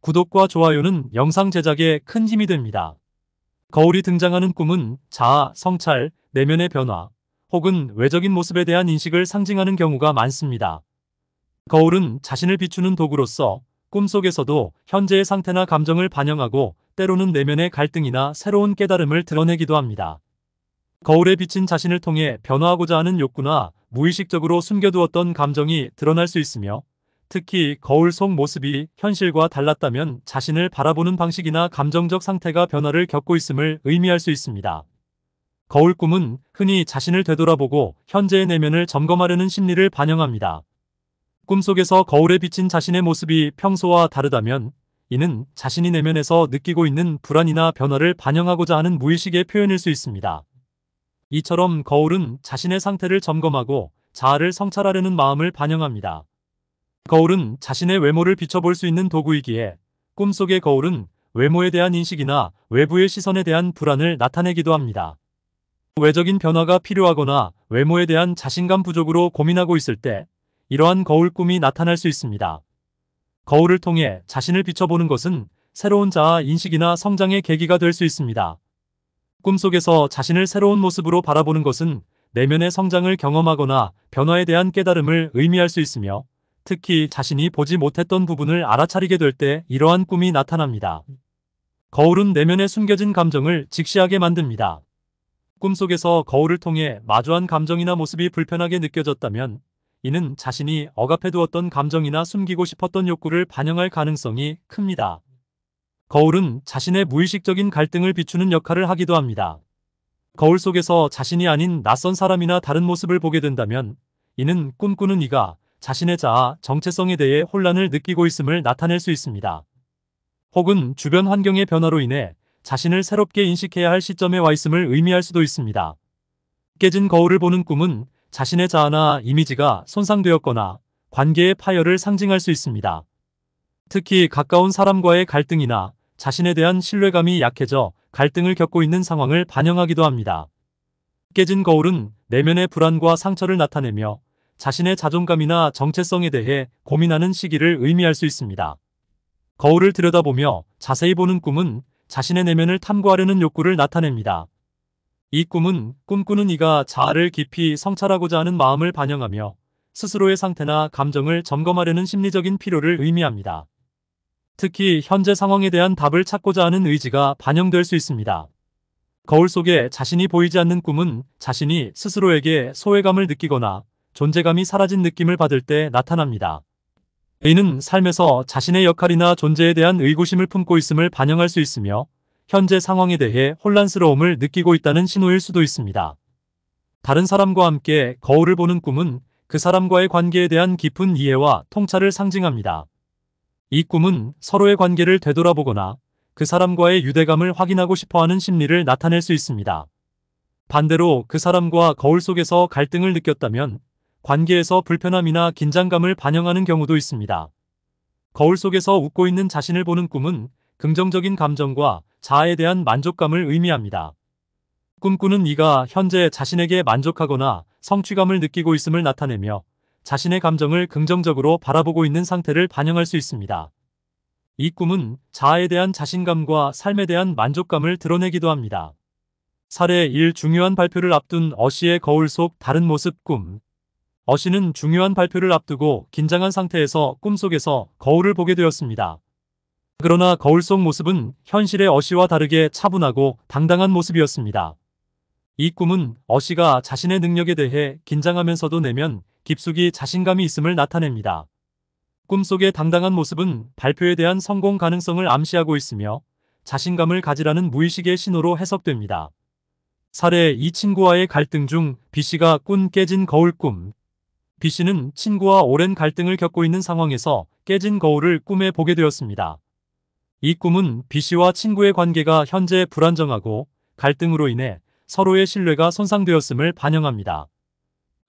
구독과 좋아요는 영상 제작에 큰 힘이 됩니다. 거울이 등장하는 꿈은 자아, 성찰, 내면의 변화, 혹은 외적인 모습에 대한 인식을 상징하는 경우가 많습니다. 거울은 자신을 비추는 도구로서 꿈속에서도 현재의 상태나 감정을 반영하고 때로는 내면의 갈등이나 새로운 깨달음을 드러내기도 합니다. 거울에 비친 자신을 통해 변화하고자 하는 욕구나 무의식적으로 숨겨두었던 감정이 드러날 수 있으며 특히 거울 속 모습이 현실과 달랐다면 자신을 바라보는 방식이나 감정적 상태가 변화를 겪고 있음을 의미할 수 있습니다. 거울 꿈은 흔히 자신을 되돌아보고 현재의 내면을 점검하려는 심리를 반영합니다. 꿈속에서 거울에 비친 자신의 모습이 평소와 다르다면 이는 자신이 내면에서 느끼고 있는 불안이나 변화를 반영하고자 하는 무의식의 표현일 수 있습니다. 이처럼 거울은 자신의 상태를 점검하고 자아를 성찰하려는 마음을 반영합니다. 거울은 자신의 외모를 비춰볼 수 있는 도구이기에 꿈속의 거울은 외모에 대한 인식이나 외부의 시선에 대한 불안을 나타내기도 합니다. 외적인 변화가 필요하거나 외모에 대한 자신감 부족으로 고민하고 있을 때 이러한 거울 꿈이 나타날 수 있습니다. 거울을 통해 자신을 비춰보는 것은 새로운 자아 인식이나 성장의 계기가 될 수 있습니다. 꿈속에서 자신을 새로운 모습으로 바라보는 것은 내면의 성장을 경험하거나 변화에 대한 깨달음을 의미할 수 있으며 특히 자신이 보지 못했던 부분을 알아차리게 될 때 이러한 꿈이 나타납니다. 거울은 내면에 숨겨진 감정을 직시하게 만듭니다. 꿈속에서 거울을 통해 마주한 감정이나 모습이 불편하게 느껴졌다면 이는 자신이 억압해두었던 감정이나 숨기고 싶었던 욕구를 반영할 가능성이 큽니다. 거울은 자신의 무의식적인 갈등을 비추는 역할을 하기도 합니다. 거울 속에서 자신이 아닌 낯선 사람이나 다른 모습을 보게 된다면 이는 꿈꾸는 이가 자신의 자아, 정체성에 대해 혼란을 느끼고 있음을 나타낼 수 있습니다. 혹은 주변 환경의 변화로 인해 자신을 새롭게 인식해야 할 시점에 와 있음을 의미할 수도 있습니다. 깨진 거울을 보는 꿈은 자신의 자아나 이미지가 손상되었거나 관계의 파열을 상징할 수 있습니다. 특히 가까운 사람과의 갈등이나 자신에 대한 신뢰감이 약해져 갈등을 겪고 있는 상황을 반영하기도 합니다. 깨진 거울은 내면의 불안과 상처를 나타내며 자신의 자존감이나 정체성에 대해 고민하는 시기를 의미할 수 있습니다. 거울을 들여다보며 자세히 보는 꿈은 자신의 내면을 탐구하려는 욕구를 나타냅니다. 이 꿈은 꿈꾸는 이가 자아를 깊이 성찰하고자 하는 마음을 반영하며 스스로의 상태나 감정을 점검하려는 심리적인 필요를 의미합니다. 특히 현재 상황에 대한 답을 찾고자 하는 의지가 반영될 수 있습니다. 거울 속에 자신이 보이지 않는 꿈은 자신이 스스로에게 소외감을 느끼거나 존재감이 사라진 느낌을 받을 때 나타납니다. A는 삶에서 자신의 역할이나 존재에 대한 의구심을 품고 있음을 반영할 수 있으며 현재 상황에 대해 혼란스러움을 느끼고 있다는 신호일 수도 있습니다. 다른 사람과 함께 거울을 보는 꿈은 그 사람과의 관계에 대한 깊은 이해와 통찰을 상징합니다. 이 꿈은 서로의 관계를 되돌아보거나 그 사람과의 유대감을 확인하고 싶어하는 심리를 나타낼 수 있습니다. 반대로 그 사람과 거울 속에서 갈등을 느꼈다면 관계에서 불편함이나 긴장감을 반영하는 경우도 있습니다. 거울 속에서 웃고 있는 자신을 보는 꿈은 긍정적인 감정과 자아에 대한 만족감을 의미합니다. 꿈꾸는 이가 현재 자신에게 만족하거나 성취감을 느끼고 있음을 나타내며 자신의 감정을 긍정적으로 바라보고 있는 상태를 반영할 수 있습니다. 이 꿈은 자아에 대한 자신감과 삶에 대한 만족감을 드러내기도 합니다. 사례 1 중요한 발표를 앞둔 어씨의 거울 속 다른 모습 꿈 어씨는 중요한 발표를 앞두고 긴장한 상태에서 꿈속에서 거울을 보게 되었습니다. 그러나 거울 속 모습은 현실의 어씨와 다르게 차분하고 당당한 모습이었습니다. 이 꿈은 어씨가 자신의 능력에 대해 긴장하면서도 내면 깊숙이 자신감이 있음을 나타냅니다. 꿈속의 당당한 모습은 발표에 대한 성공 가능성을 암시하고 있으며 자신감을 가지라는 무의식의 신호로 해석됩니다. 사례 이 친구와의 갈등 중 B씨가 꾼 깨진 거울 꿈 B씨는 친구와 오랜 갈등을 겪고 있는 상황에서 깨진 거울을 꿈에 보게 되었습니다. 이 꿈은 B씨와 친구의 관계가 현재 불안정하고 갈등으로 인해 서로의 신뢰가 손상되었음을 반영합니다.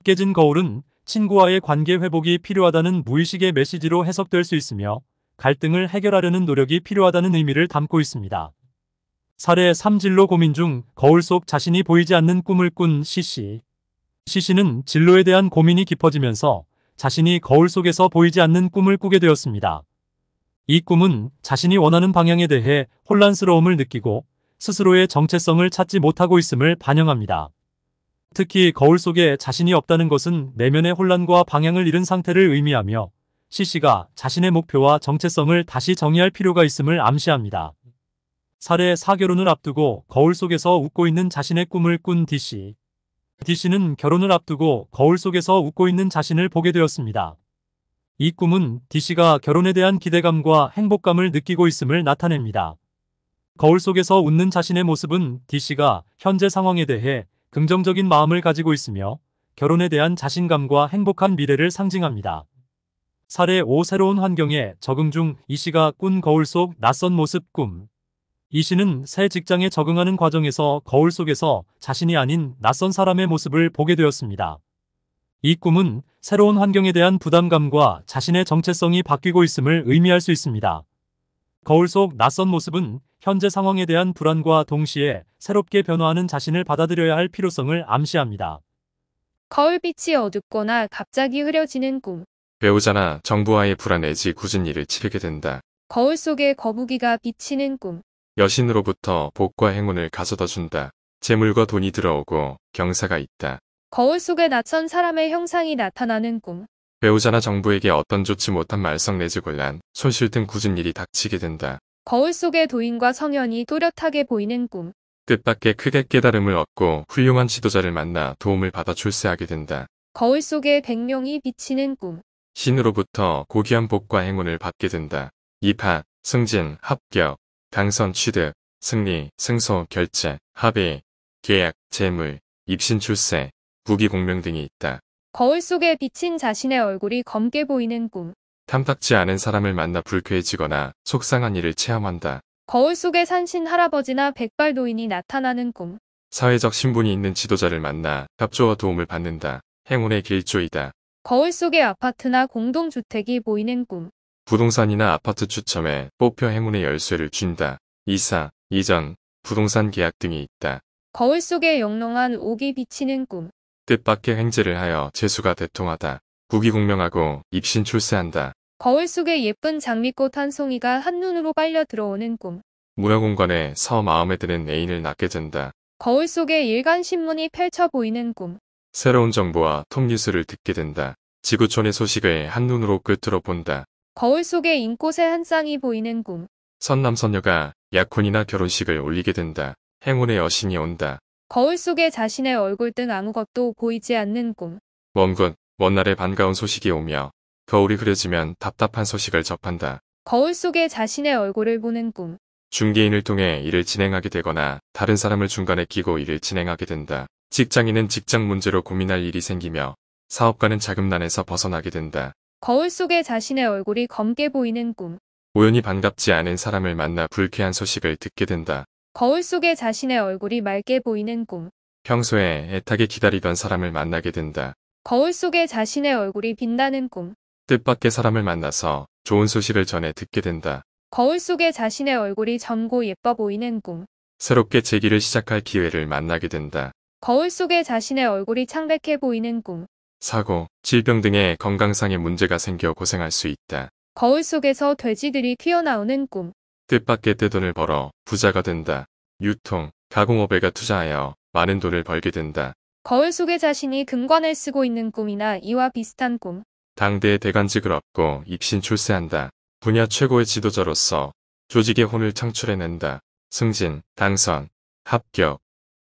깨진 거울은 친구와의 관계 회복이 필요하다는 무의식의 메시지로 해석될 수 있으며 갈등을 해결하려는 노력이 필요하다는 의미를 담고 있습니다. 사례 3질로 고민 중 거울 속 자신이 보이지 않는 꿈을 꾼 C씨. C씨는 진로에 대한 고민이 깊어지면서 자신이 거울 속에서 보이지 않는 꿈을 꾸게 되었습니다. 이 꿈은 자신이 원하는 방향에 대해 혼란스러움을 느끼고 스스로의 정체성을 찾지 못하고 있음을 반영합니다. 특히 거울 속에 자신이 없다는 것은 내면의 혼란과 방향을 잃은 상태를 의미하며 C씨가 자신의 목표와 정체성을 다시 정의할 필요가 있음을 암시합니다. 사례 4결혼을 앞두고 거울 속에서 웃고 있는 자신의 꿈을 꾼 D씨. D씨는 결혼을 앞두고 거울 속에서 웃고 있는 자신을 보게 되었습니다. 이 꿈은 D씨가 결혼에 대한 기대감과 행복감을 느끼고 있음을 나타냅니다. 거울 속에서 웃는 자신의 모습은 D씨가 현재 상황에 대해 긍정적인 마음을 가지고 있으며 결혼에 대한 자신감과 행복한 미래를 상징합니다. 사례 5 새로운 환경에 적응 중 E씨가 꾼 거울 속 낯선 모습 꿈이 씨는 새 직장에 적응하는 과정에서 거울 속에서 자신이 아닌 낯선 사람의 모습을 보게 되었습니다. 이 꿈은 새로운 환경에 대한 부담감과 자신의 정체성이 바뀌고 있음을 의미할 수 있습니다. 거울 속 낯선 모습은 현재 상황에 대한 불안과 동시에 새롭게 변화하는 자신을 받아들여야 할 필요성을 암시합니다. 거울빛이 어둡거나 갑자기 흐려지는 꿈. 배우자나 정부와의 불안내지 굳은 일을 치르게 된다. 거울 속에 거북이가 비치는 꿈. 여신으로부터 복과 행운을 가져다 준다. 재물과 돈이 들어오고 경사가 있다. 거울 속에 낯선 사람의 형상이 나타나는 꿈. 배우자나 정부에게 어떤 좋지 못한 말썽내지 곤란, 손실 등 굳은 일이 닥치게 된다. 거울 속의 도인과 성현이 또렷하게 보이는 꿈. 뜻밖의 크게 깨달음을 얻고 훌륭한 지도자를 만나 도움을 받아 출세하게 된다. 거울 속에 백명이 비치는 꿈. 신으로부터 고귀한 복과 행운을 받게 된다. 입학, 승진, 합격, 당선 취득, 승리, 승소, 결제 합의, 계약, 재물, 입신 출세, 부귀 공명 등이 있다. 거울 속에 비친 자신의 얼굴이 검게 보이는 꿈. 탐탁지 않은 사람을 만나 불쾌해지거나 속상한 일을 체험한다. 거울 속에 산신 할아버지나 백발 노인이 나타나는 꿈. 사회적 신분이 있는 지도자를 만나 협조와 도움을 받는다. 행운의 길조이다. 거울 속에 아파트나 공동주택이 보이는 꿈. 부동산이나 아파트 추첨에 뽑혀 행운의 열쇠를 준다 이사, 이전, 부동산 계약 등이 있다. 거울 속에 영롱한 옥이 비치는 꿈. 뜻밖의 행재를 하여 재수가 대통하다. 부이공명하고 입신 출세한다. 거울 속에 예쁜 장미꽃 한 송이가 한눈으로 빨려 들어오는 꿈. 무여공간에 서 마음에 드는 애인을 낳게 된다. 거울 속에 일간신문이 펼쳐 보이는 꿈. 새로운 정보와 통뉴스를 듣게 된다. 지구촌의 소식을 한눈으로 끝으로 본다. 거울 속에 인꽃의 한 쌍이 보이는 꿈. 선남선녀가 약혼이나 결혼식을 올리게 된다. 행운의 여신이 온다. 거울 속에 자신의 얼굴 등 아무것도 보이지 않는 꿈. 먼군, 먼날의 반가운 소식이 오며 거울이 그려지면 답답한 소식을 접한다. 거울 속에 자신의 얼굴을 보는 꿈. 중개인을 통해 일을 진행하게 되거나 다른 사람을 중간에 끼고 일을 진행하게 된다. 직장인은 직장 문제로 고민할 일이 생기며 사업가는 자금난에서 벗어나게 된다. 거울 속에 자신의 얼굴이 검게 보이는 꿈. 우연히 반갑지 않은 사람을 만나 불쾌한 소식을 듣게 된다. 거울 속에 자신의 얼굴이 맑게 보이는 꿈. 평소에 애타게 기다리던 사람을 만나게 된다. 거울 속에 자신의 얼굴이 빛나는 꿈. 뜻밖의 사람을 만나서 좋은 소식을 전해 듣게 된다. 거울 속에 자신의 얼굴이 젊고 예뻐 보이는 꿈. 새롭게 재기를 시작할 기회를 만나게 된다. 거울 속에 자신의 얼굴이 창백해 보이는 꿈. 사고, 질병 등의 건강상의 문제가 생겨 고생할 수 있다. 거울 속에서 돼지들이 튀어나오는 꿈. 뜻밖의 떼돈을 벌어 부자가 된다. 유통, 가공업에가 투자하여 많은 돈을 벌게 된다. 거울 속에 자신이 금관을 쓰고 있는 꿈이나 이와 비슷한 꿈. 당대의 대관직을 얻고 입신 출세한다. 분야 최고의 지도자로서 조직의 혼을 창출해낸다. 승진, 당선, 합격,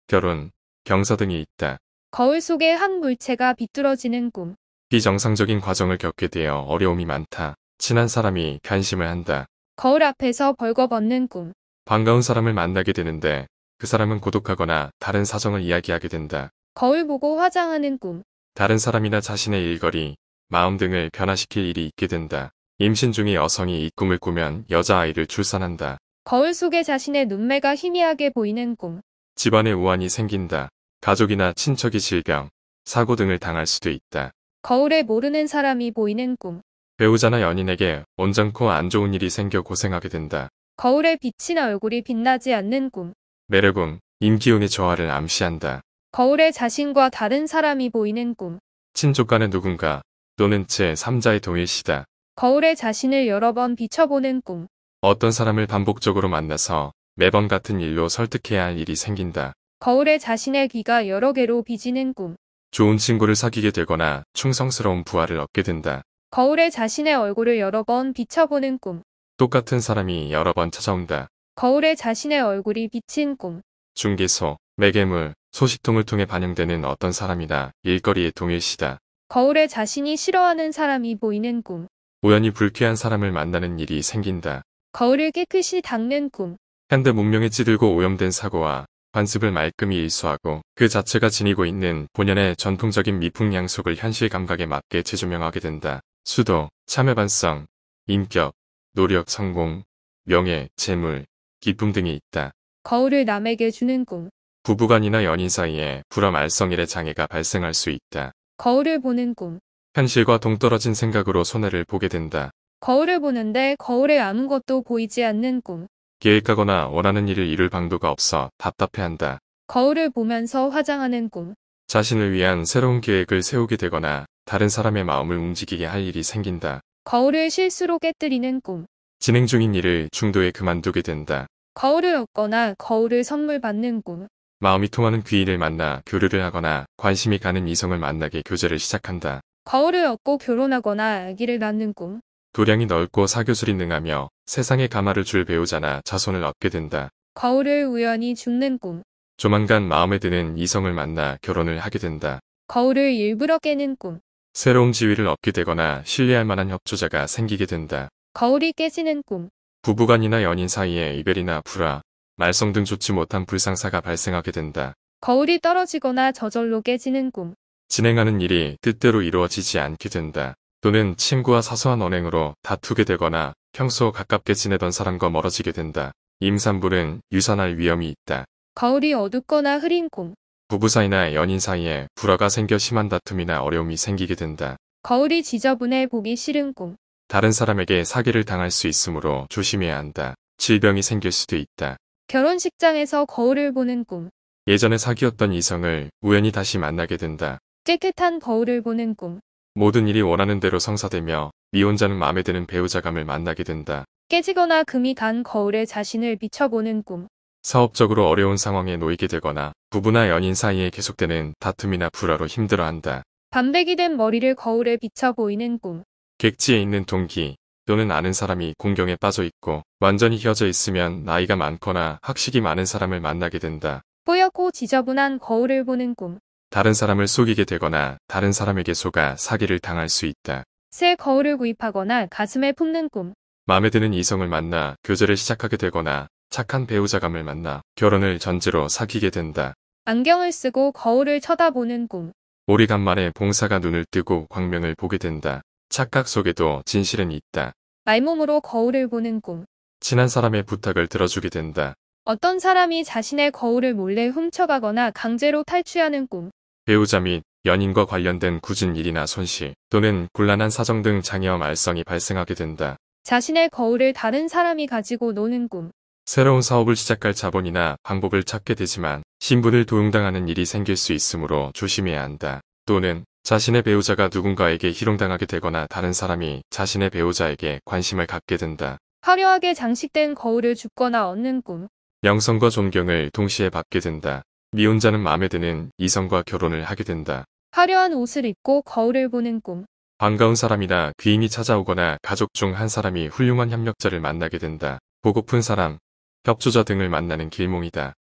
결혼, 경사 등이 있다. 거울 속에한 물체가 비뚤어지는 꿈. 비정상적인 과정을 겪게 되어 어려움이 많다. 친한 사람이 간심을 한다. 거울 앞에서 벌거벗는 꿈. 반가운 사람을 만나게 되는데 그 사람은 고독하거나 다른 사정을 이야기하게 된다. 거울 보고 화장하는 꿈. 다른 사람이나 자신의 일거리, 마음 등을 변화시킬 일이 있게 된다. 임신 중의 여성이 이 꿈을 꾸면 여자아이를 출산한다. 거울 속에 자신의 눈매가 희미하게 보이는 꿈. 집안에 우환이 생긴다. 가족이나 친척이 질병, 사고 등을 당할 수도 있다. 거울에 모르는 사람이 보이는 꿈. 배우자나 연인에게 온전코 안 좋은 일이 생겨 고생하게 된다. 거울에 비친 얼굴이 빛나지 않는 꿈. 매력운, 임기운의 저하를 암시한다. 거울에 자신과 다른 사람이 보이는 꿈. 친족 간의 누군가 또는 제3자의 동일시다. 거울에 자신을 여러 번 비춰보는 꿈. 어떤 사람을 반복적으로 만나서 매번 같은 일로 설득해야 할 일이 생긴다. 거울에 자신의 귀가 여러 개로 비지는 꿈. 좋은 친구를 사귀게 되거나 충성스러운 부하를 얻게 된다. 거울에 자신의 얼굴을 여러 번 비춰보는 꿈. 똑같은 사람이 여러 번 찾아온다. 거울에 자신의 얼굴이 비친 꿈. 중개소, 매개물, 소식통을 통해 반영되는 어떤 사람이나 일거리에 동일시다. 거울에 자신이 싫어하는 사람이 보이는 꿈. 우연히 불쾌한 사람을 만나는 일이 생긴다. 거울을 깨끗이 닦는 꿈. 현대 문명에 찌들고 오염된 사고와 관습을 말끔히 일수하고 그 자체가 지니고 있는 본연의 전통적인 미풍 양속을 현실 감각에 맞게 재조명하게 된다. 수도, 참여반성, 인격, 노력, 성공, 명예, 재물, 기쁨 등이 있다. 거울을 남에게 주는 꿈. 부부간이나 연인 사이에 불암 말성일의 장애가 발생할 수 있다. 거울을 보는 꿈. 현실과 동떨어진 생각으로 손해를 보게 된다. 거울을 보는데 거울에 아무것도 보이지 않는 꿈. 계획하거나 원하는 일을 이룰 방도가 없어 답답해한다. 거울을 보면서 화장하는 꿈. 자신을 위한 새로운 계획을 세우게 되거나 다른 사람의 마음을 움직이게 할 일이 생긴다. 거울을 실수로 깨뜨리는 꿈. 진행 중인 일을 중도에 그만두게 된다. 거울을 얻거나 거울을 선물 받는 꿈. 마음이 통하는 귀인을 만나 교류를 하거나 관심이 가는 이성을 만나게 교제를 시작한다. 거울을 얻고 결혼하거나 아기를 낳는 꿈. 도량이 넓고 사교술이 능하며 세상에 가마를 줄 배우자나 자손을 얻게 된다. 거울을 우연히 죽는 꿈. 조만간 마음에 드는 이성을 만나 결혼을 하게 된다. 거울을 일부러 깨는 꿈. 새로운 지위를 얻게 되거나 신뢰할 만한 협조자가 생기게 된다. 거울이 깨지는 꿈. 부부간이나 연인 사이에 이별이나 불화, 말썽 등 좋지 못한 불상사가 발생하게 된다. 거울이 떨어지거나 저절로 깨지는 꿈. 진행하는 일이 뜻대로 이루어지지 않게 된다. 또는 친구와 사소한 언행으로 다투게 되거나 평소 가깝게 지내던 사람과 멀어지게 된다. 임산부는 유산할 위험이 있다. 거울이 어둡거나 흐린 꿈. 부부 사이나 연인 사이에 불화가 생겨 심한 다툼이나 어려움이 생기게 된다. 거울이 지저분해 보기 싫은 꿈. 다른 사람에게 사기를 당할 수 있으므로 조심해야 한다. 질병이 생길 수도 있다. 결혼식장에서 거울을 보는 꿈. 예전에 사귀었던 이성을 우연히 다시 만나게 된다. 깨끗한 거울을 보는 꿈. 모든 일이 원하는 대로 성사되며 미혼자는 네 마음에 드는 배우자감을 만나게 된다. 깨지거나 금이 간 거울에 자신을 비춰보는 꿈. 사업적으로 어려운 상황에 놓이게 되거나 부부나 연인 사이에 계속되는 다툼이나 불화로 힘들어한다. 반백이 된 머리를 거울에 비춰 보이는 꿈. 객지에 있는 동기 또는 아는 사람이 공경에 빠져 있고 완전히 휘어져 있으면 나이가 많거나 학식이 많은 사람을 만나게 된다. 뿌옇고 지저분한 거울을 보는 꿈. 다른 사람을 속이게 되거나 다른 사람에게 속아 사기를 당할 수 있다. 새 거울을 구입하거나 가슴에 품는 꿈. 마음에 드는 이성을 만나 교제를 시작하게 되거나 착한 배우자감을 만나 결혼을 전제로 사귀게 된다. 안경을 쓰고 거울을 쳐다보는 꿈. 오래간만에 봉사가 눈을 뜨고 광명을 보게 된다. 착각 속에도 진실은 있다. 말몸으로 거울을 보는 꿈. 친한 사람의 부탁을 들어주게 된다. 어떤 사람이 자신의 거울을 몰래 훔쳐가거나 강제로 탈취하는 꿈. 배우자 및 연인과 관련된 굳은 일이나 손실 또는 곤란한 사정 등 장애와 말썽이 발생하게 된다. 자신의 거울을 다른 사람이 가지고 노는 꿈. 새로운 사업을 시작할 자본이나 방법을 찾게 되지만 신분을 도용당하는 일이 생길 수 있으므로 조심해야 한다. 또는 자신의 배우자가 누군가에게 희롱당하게 되거나 다른 사람이 자신의 배우자에게 관심을 갖게 된다. 화려하게 장식된 거울을 줍거나 얻는 꿈. 명성과 존경을 동시에 받게 된다. 미혼자는 마음에 드는 이성과 결혼을 하게 된다. 화려한 옷을 입고 거울을 보는 꿈. 반가운 사람이나 귀인이 찾아오거나 가족 중 한 사람이 훌륭한 협력자를 만나게 된다. 보고픈 사람, 협조자 등을 만나는 길몽이다.